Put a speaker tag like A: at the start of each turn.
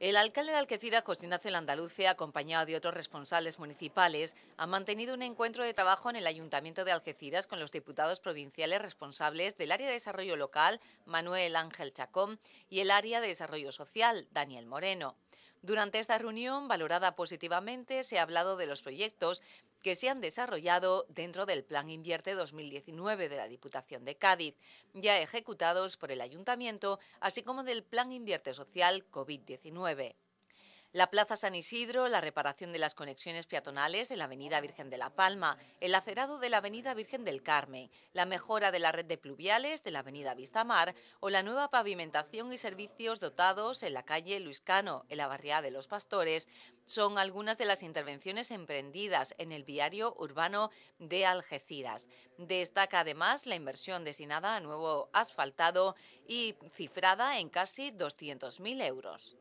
A: El alcalde de Algeciras, José Ignacio acompañado de otros responsables municipales, ha mantenido un encuentro de trabajo en el Ayuntamiento de Algeciras con los diputados provinciales responsables del área de desarrollo local, Manuel Ángel Chacón, y el área de desarrollo social, Daniel Moreno. Durante esta reunión, valorada positivamente, se ha hablado de los proyectos que se han desarrollado dentro del Plan Invierte 2019 de la Diputación de Cádiz, ya ejecutados por el Ayuntamiento, así como del Plan Invierte Social COVID-19. La Plaza San Isidro, la reparación de las conexiones peatonales de la Avenida Virgen de la Palma, el acerado de la Avenida Virgen del Carmen, la mejora de la red de pluviales de la Avenida Vistamar o la nueva pavimentación y servicios dotados en la calle Luis Cano, en la barriada de los Pastores, son algunas de las intervenciones emprendidas en el viario urbano de Algeciras. Destaca además la inversión destinada a nuevo asfaltado y cifrada en casi 200.000 euros.